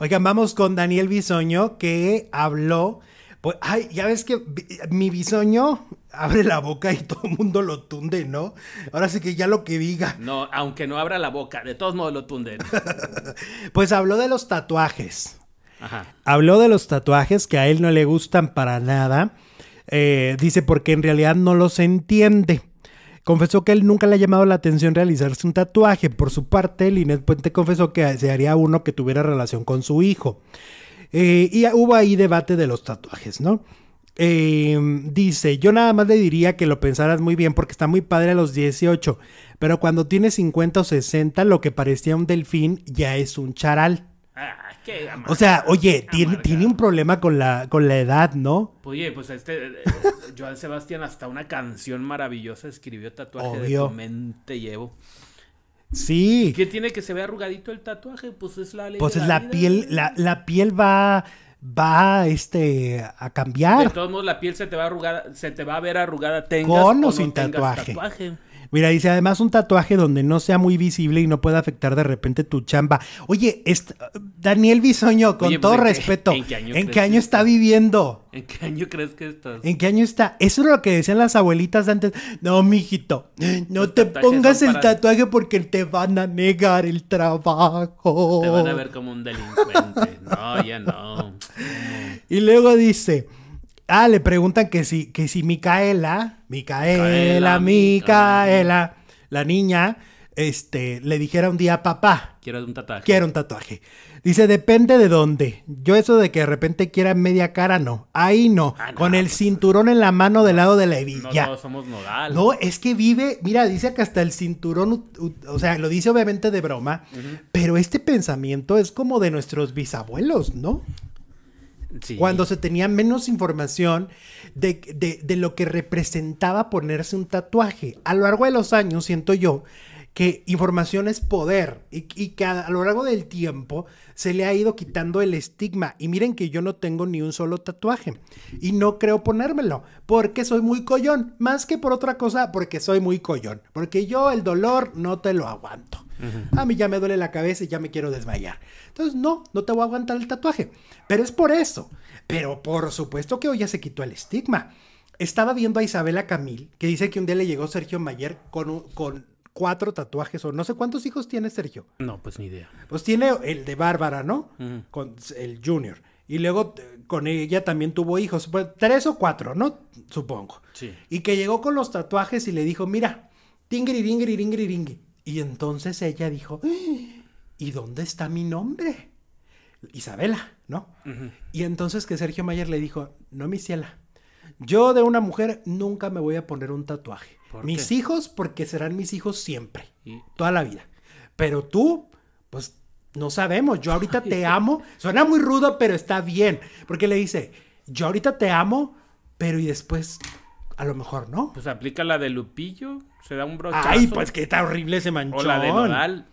Oigan, vamos con Daniel Bisoño que habló. Pues, ay, ya ves que mi bisoño abre la boca y todo el mundo lo tunde, ¿no? Ahora sí que ya lo que diga. No, aunque no abra la boca, de todos modos lo tunden. pues habló de los tatuajes. Ajá. Habló de los tatuajes que a él no le gustan para nada. Eh, dice porque en realidad no los entiende. Confesó que él nunca le ha llamado la atención realizarse un tatuaje. Por su parte, Linet Puente confesó que se haría uno que tuviera relación con su hijo. Eh, y hubo ahí debate de los tatuajes, ¿no? Em, dice, yo nada más le diría que lo pensaras muy bien porque está muy padre a los 18, pero cuando tiene 50 o 60 lo que parecía un delfín ya es un charal o sea, oye, tiene, un problema con la, con la edad, ¿no? Oye, pues este. Eh, Joan Sebastián, hasta una canción maravillosa escribió Tatuaje de tu mente llevo. Sí. ¿Qué tiene que se ve arrugadito el tatuaje? Pues es la ley Pues es la, piel, la, piel va va este a cambiar. De todos modos la piel se te va arrugar se te va a ver arrugada tengas o, sin tatuaje. Mira, dice además un tatuaje donde no sea muy visible y no pueda afectar de repente tu chamba. Oye, Daniel Bisoño, con pues, todo respeto, ¿en qué año, está viviendo? ¿En qué año crees que estás? ¿En qué año está? Eso es lo que decían las abuelitas antes. No, mijito, no te pongas el tatuaje porque te van a negar el trabajo. Te van a ver como un delincuente. No, ya no. Y luego dice, Ah, le preguntan que si, que si Micaela, Micaela, Micaela, la niña, este, le dijera un día, papá. Quiero un tatuaje. Quiero un tatuaje. Dice, depende de dónde. Yo eso de que de repente quiera media cara, no. Ahí no. Ah, Con el pues, cinturón en la mano del lado de la hebilla. No, no, somos nodal. No, es que vive, mira, dice que hasta el cinturón, o sea, lo dice obviamente de broma, pero este pensamiento es como de nuestros bisabuelos, ¿no? Cuando se tenía menos información de, lo que representaba ponerse un tatuaje. A lo largo de los años, siento yo, que información es poder y, que a, a, lo largo del tiempo se le ha ido quitando el estigma. Y miren que yo no tengo ni un solo tatuaje y no creo ponérmelo porque soy muy collón, más que por otra cosa, porque soy muy collón, porque yo el dolor no te lo aguanto. A mí ya me duele la cabeza y ya me quiero desmayar. Entonces, no, no te voy a aguantar el tatuaje. Pero es por eso. Pero por supuesto que hoy ya se quitó el estigma. Estaba viendo a Isabela Camil, que dice que un día le llegó Sergio Mayer con, cuatro tatuajes o no sé cuántos hijos tiene Sergio. No, pues ni idea. Pues tiene el de Bárbara, ¿no? Con el Junior. Y luego eh, con ella también tuvo hijos, pues, tres o cuatro, ¿no? Supongo. Sí. Y que llegó con los tatuajes y le dijo, mira, tingri, y entonces ella dijo, ¡Ah! ¿y dónde está mi nombre? Isabela, ¿no? Y entonces que Sergio Mayer le dijo, no, mi ciela, yo de una mujer nunca me voy a poner un tatuaje. Mis hijos, porque serán mis hijos siempre, toda la vida. Pero tú, pues no sabemos, yo ahorita te amo. Suena muy rudo, pero está bien. Porque le dice, yo ahorita te amo, pero y después, a lo mejor no. Pues aplica la de Lupillo se da un broche. Ay, pues que está horrible ese manchón. O la de Nodal.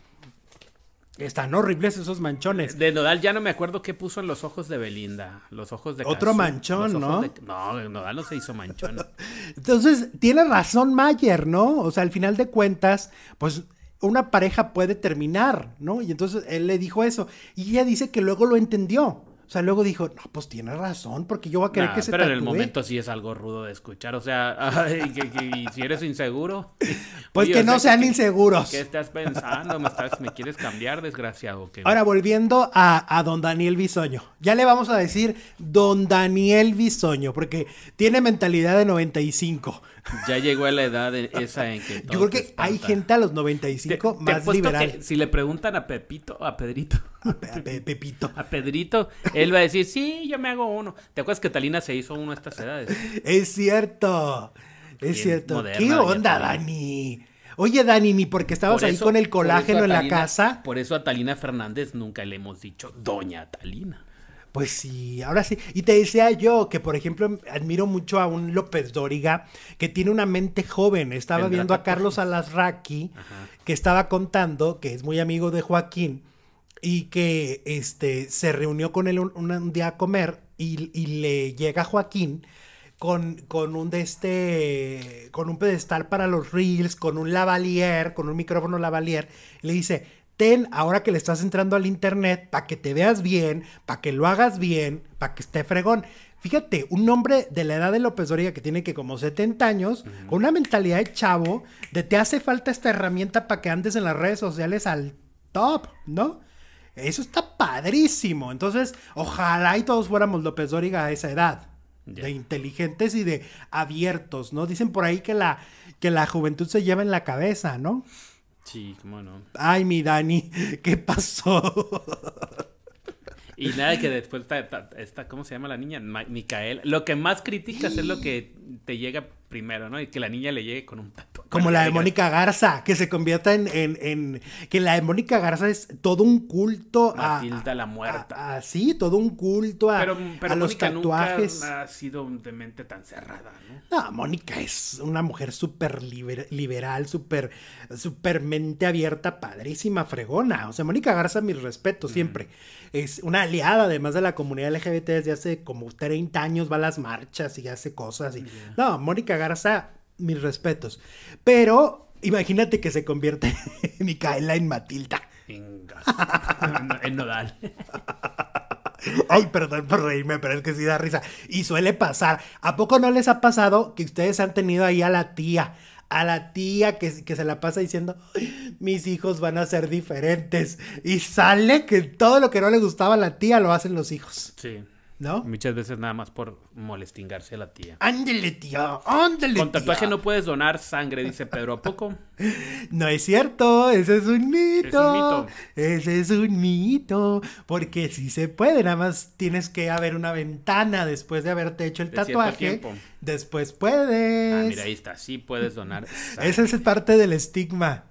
Están horribles esos manchones. De Nodal ya no me acuerdo qué puso en los ojos de Belinda. Los ojos de Otro manchón, ¿no? De... Nodal no se hizo manchón. Entonces, tiene razón Mayer, ¿no? O sea, al final de cuentas, pues una pareja puede terminar, ¿no? Y entonces él le dijo eso. Y ella dice que luego lo entendió. O sea, luego dijo, no, pues tiene razón, porque yo voy a querer que se Pero en el momento sí es algo rudo de escuchar. O sea, y si eres inseguro. Pues que no sean inseguros. ¿Qué estás pensando? ¿Me, quieres cambiar, desgraciado? Ahora, volviendo a, a, don Daniel Bisoño. Ya le vamos a decir don Daniel Bisoño, porque tiene mentalidad de 95. ya llegó a la edad e-, esa en que... Yo creo que hay gente a los 95 más liberal. si le preguntan a Pepito, a Pedrito. A, Pepito. A Pedrito, él va a decir, sí, yo me hago uno. ¿Te acuerdas que Talina se hizo uno a estas edades? Es cierto, es cierto. ¿Qué onda, Dani? Oye, Dani, ni porque estabas ahí con el colágeno en la casa. Por eso a Talina Fernández nunca le hemos dicho Doña Talina. Pues sí, ahora sí. Y te decía yo que, por ejemplo, admiro mucho a un López Dóriga que tiene una mente joven. Estaba viendo a Carlos Alasraqui, que estaba contando que es muy amigo de Joaquín y que este, se reunió con él un, día a comer y, le llega Joaquín con, con un de este con un pedestal para los reels, con un lavalier, con un micrófono lavalier, le dice, ten ahora que le estás entrando al internet para que te veas bien, para que lo hagas bien, para que esté fregón. Fíjate, un hombre de la edad de López Dóriga, que tiene que como 70 años, con una mentalidad de chavo, de te hace falta esta herramienta para que andes en las redes sociales al top, ¿no? Eso está padrísimo. Entonces, ojalá y todos fuéramos López Dóriga a esa edad. De inteligentes y de abiertos, ¿no? Dicen por ahí que la, que la juventud se lleva en la cabeza, ¿no? Sí, cómo no. Ay, mi Dani, ¿qué pasó? Y nada, que después está, ¿cómo se llama la niña? Ma Micael. Lo que más criticas es lo que te llega primero, ¿no? Y que la niña le llegue con un como la de Mónica Garza, que se convierta en, en, Que la de Mónica Garza es todo un culto a. Matilda la muerta. A, sí, todo un culto a, los tatuajes. ha sido de mente tan cerrada, ¿no? No, Mónica es una mujer súper liberal, súper super mente abierta, padrísima, fregona. O sea, Mónica Garza, mis respetos, siempre. Es una aliada, además de la comunidad LGBT, desde hace como 30 años va a las marchas y hace cosas. Y... No, Mónica Garza mis respetos. Pero imagínate que se convierte en Micaela en Matilda. en Nodal. Ay, perdón por reírme, pero es que sí da risa. Y suele pasar. ¿A poco no les ha pasado que ustedes han tenido ahí a la tía? A la tía que, que se la pasa diciendo, mis hijos van a ser diferentes. Y sale que todo lo que no le gustaba a la tía lo hacen los hijos. Sí. ¿No? Muchas veces nada más por molestingarse a la tía. Ándele, tía, ándele. Con tatuaje no puedes donar sangre, dice Pedro. ¿A poco? no es cierto, ese es un mito. Es un mito. Ese es un mito. Porque sí se puede, nada más tienes que haber una ventana después de haberte hecho el tatuaje. Después puedes. Ah, mira, ahí está, sí puedes donar. Esa Ese es parte del estigma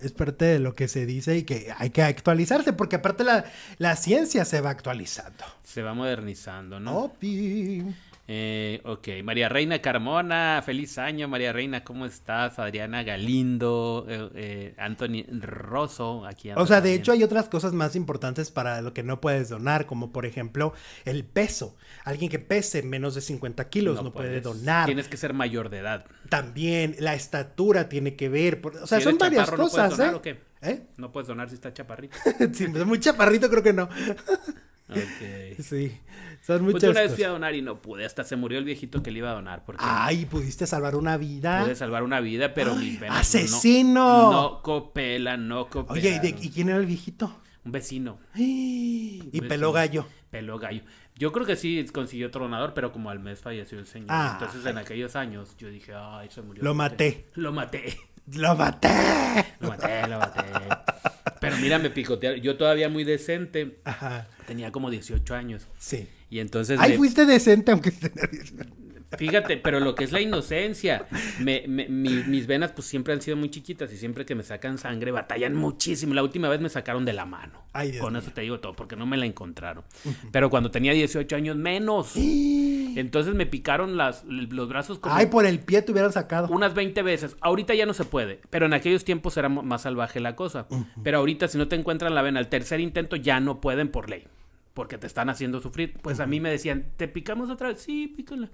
es parte de lo que se dice y que hay que actualizarse, porque aparte la, la ciencia se va actualizando. Se va modernizando, ¿no? Eh, ok, María Reina Carmona, feliz año, María Reina, ¿cómo estás? Adriana Galindo, eh, eh, Anthony Rosso, aquí. O sea, de hecho hay otras cosas más importantes para lo que no puedes donar, como por ejemplo el peso. Alguien que pese menos de 50 kilos no, puede donar. Tienes que ser mayor de edad. También la estatura tiene que ver, o sea, son varias cosas. No puedes donar, si está chaparrito. si es muy chaparrito, creo que no. Okay. Sí, son pues muchas pues una vez fui a donar y no pude, hasta se murió el viejito que le iba a donar. Porque Ay, pudiste salvar una vida. Pude salvar una vida, pero mi ¡Asesino! No, copela, no copela. Oye, ¿y, quién era el viejito? Un vecino. ¡Ah! y peló gallo. Peló gallo. Yo creo que sí consiguió donador, pero como al mes falleció el señor. Ah, Entonces, en aquellos años, yo dije, ay, se murió. Lo maté. Lo maté. ¡Lo maté! Lo maté, lo maté. Pero mira, me picotearon. Yo todavía muy decente. Ajá. Tenía como 18 años. Sí. Y entonces. Ahí fuiste decente aunque tenía Fíjate, pero lo que es la inocencia, mis venas pues siempre han sido muy chiquitas y siempre que me sacan sangre batallan muchísimo. La última vez me sacaron de la mano. Ay, Dios Con eso te digo todo, porque no me la encontraron. Pero cuando tenía 18 años menos. ¡Eh! entonces me picaron los brazos como... Ay, por el pie te hubieran sacado. Unas 20 veces. Ahorita ya no se puede, pero en aquellos tiempos era más salvaje la cosa. Pero ahorita si no te encuentran la vena al tercer intento ya no pueden por ley porque te están haciendo sufrir. Pues a mí me decían, ¿te picamos otra vez? Sí, pícala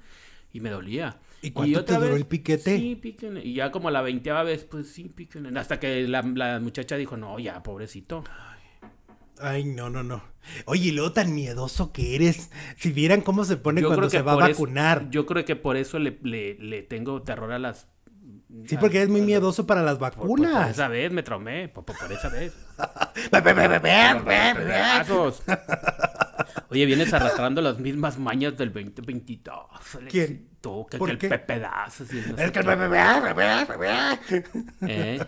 y me dolía. ¿Y cuánto te duró el piquete? Sí, piquen. Y ya como la veinteava vez, pues sí, piquen. Hasta que la, muchacha dijo, no, ya, pobrecito. Ay, no, no, no. Oye, y luego tan miedoso que eres. Si vieran cómo se pone cuando se va a vacunar. yo creo que por eso le, tengo terror a las. Sí, porque eres muy miedoso para las vacunas. Por, esa vez me traumé, por, por esa vez. Oye, vienes arrastrando las mismas mañas del 2022. ¿Quién? Tú, que, ¿Por el que el pepedazo. ¿Eh?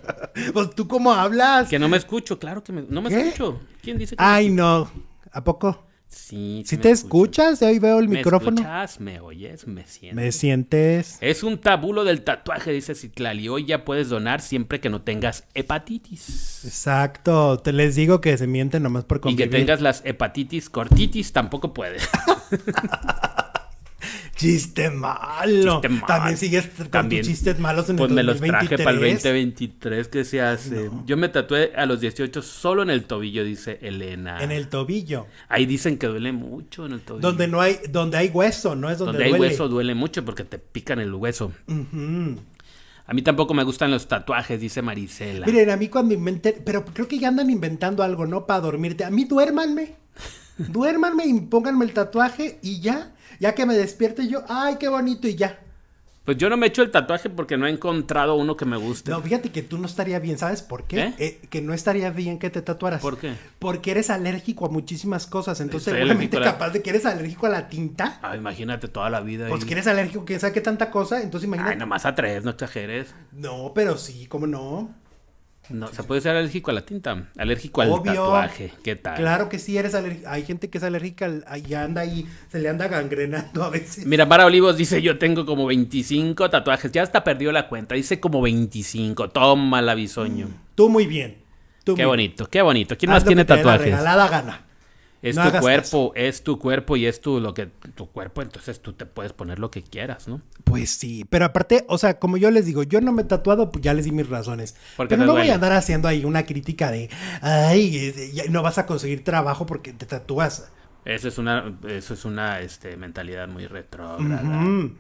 Pues tú cómo hablas. Que no me escucho, claro que no me escucho. ¿Quién dice que Ay, no. ¿A poco? Sí. Si te escuchas, escuchas, ahí veo el ¿Me micrófono. Escuchas, me oyes, me sientes. Me sientes. Es un tabulo del tatuaje, dice Citlali. Hoy ya puedes donar siempre que no tengas hepatitis. Exacto. Te les digo que se mienten nomás por convivir. Y que tengas las hepatitis cortitis tampoco puedes. Chiste malo. También sigues con También, chistes malos en el 2023. Pues me los traje para el 2023 que se hace. Yo me tatué a los 18 solo en el tobillo, dice Elena. En el tobillo. Ahí dicen que duele mucho en el tobillo. Donde no hay, donde hay hueso, no es donde, duele. Donde hay hueso duele mucho porque te pican el hueso. A mí tampoco me gustan los tatuajes, dice Marisela. Miren, a mí cuando inventé, pero creo que ya andan inventando algo, ¿no? Para dormirte. A mí duérmanme. Duérmanme, pónganme el tatuaje y ya. Ya que me despierte yo, ay, qué bonito y ya. Pues yo no me he hecho el tatuaje porque no he encontrado uno que me guste. No, fíjate que tú no estaría bien, ¿sabes por qué? ¿Eh? Eh, que no estaría bien que te tatuaras. ¿Por qué? Porque eres alérgico a muchísimas cosas, entonces Estoy capaz de que eres alérgico a la tinta. Ah, imagínate toda la vida. Pues que eres alérgico, quién sabe qué tanta cosa, entonces imagínate. Ay, nomás a tres, no exageres. No, pero sí, ¿cómo no? No, se puede ser alérgico a la tinta, alérgico al tatuaje. ¿Qué tal? Claro que sí, eres alérgico. Hay gente que es alérgica y anda ahí, se le anda gangrenando a veces. Mira, para Olivos dice: Yo tengo como 25 tatuajes. Ya hasta perdió la cuenta. Dice como 25. Toma la bisoño. Mm, tú muy bien. Tú qué bonito, qué bonito. ¿Quién más tiene tatuajes? regalada gana. Es tu cuerpo, es tu cuerpo y es tu lo que tu cuerpo, entonces tú te puedes poner lo que quieras, ¿no? Pues sí, pero aparte, o sea, como yo les digo, yo no me he tatuado, pues ya les di mis razones. pero no voy a andar haciendo ahí una crítica de, ay, eh, eh, no vas a conseguir trabajo porque te tatúas. Eso es una, eso es una este, mentalidad muy retrógrada.